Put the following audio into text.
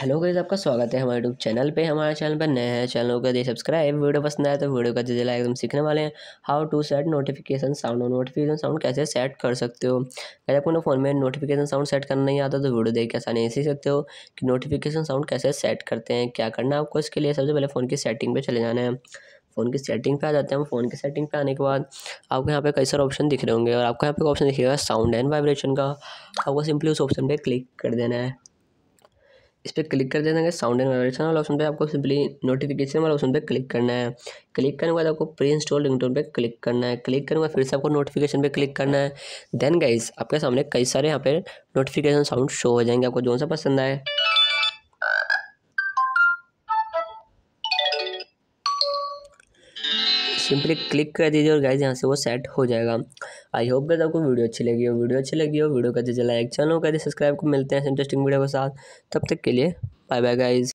hello guys आपका स्वागत है हमारे यूट्यूब चैनल पे हमारे चैनल पर नए हैं चैनल को दे सब्सक्राइब वीडियो पसंद आए तो वीडियो का दे लाइक तो हम सीखने वाले हैं how to set notification sound और नोटिफिकेशन साउंड कैसे सेट कर सकते हो अगर आपको फोन में नोटिफिकेशन साउंड सेट करना नहीं आता तो वीडियो देख के आसानी सीख सकते हो कि नोटिफिकेशन साउंड कैसे सेट करते हैं क्या करना है आपको इसके लिए सबसे पहले फ़ोन की सेटिंग पर चले जाना है फ़ोन की सेटिंग पे आ जाते हैं फ़ोन की सेटिंग पे आने के बाद आपको यहाँ पे कई सारे ऑप्शन दिख रहे होंगे और आपको यहाँ पे ऑप्शन दिखेगा साउंड एंड वाइब्रेशन का आपको सिंपली उस ऑप्शन पे क्लिक कर देना है इस पर क्लिक कर देना साउंड एंड वाइब्रेशन वाला ऑप्शन पे आपको सिंपली नोटिफिकेशन वाला ऑप्शन पे क्लिक करना है क्लिक करने के बाद आपको प्री इंस्टॉल रिंगटोन पे क्लिक करना है क्लिक करने के बाद फिर से आपको नोटिफिकेशन पे क्लिक करना है देन गाइज आपके सामने कई सारे यहाँ पे नोटिफिकेशन साउंड शो हो जाएंगे आपको जो सा पसंद आए सिंपली क्लिक कर दीजिए और गाइज यहाँ से वो सेट हो जाएगा आई होप गज आपको वीडियो अच्छी लगी हो वीडियो अच्छी लगी हो वीडियो का दीजिए लाइक चैनल का दीजिए सब्सक्राइब को मिलते हैं इंटरेस्टिंग वीडियो के साथ तब तक के लिए बाय बाय गाइज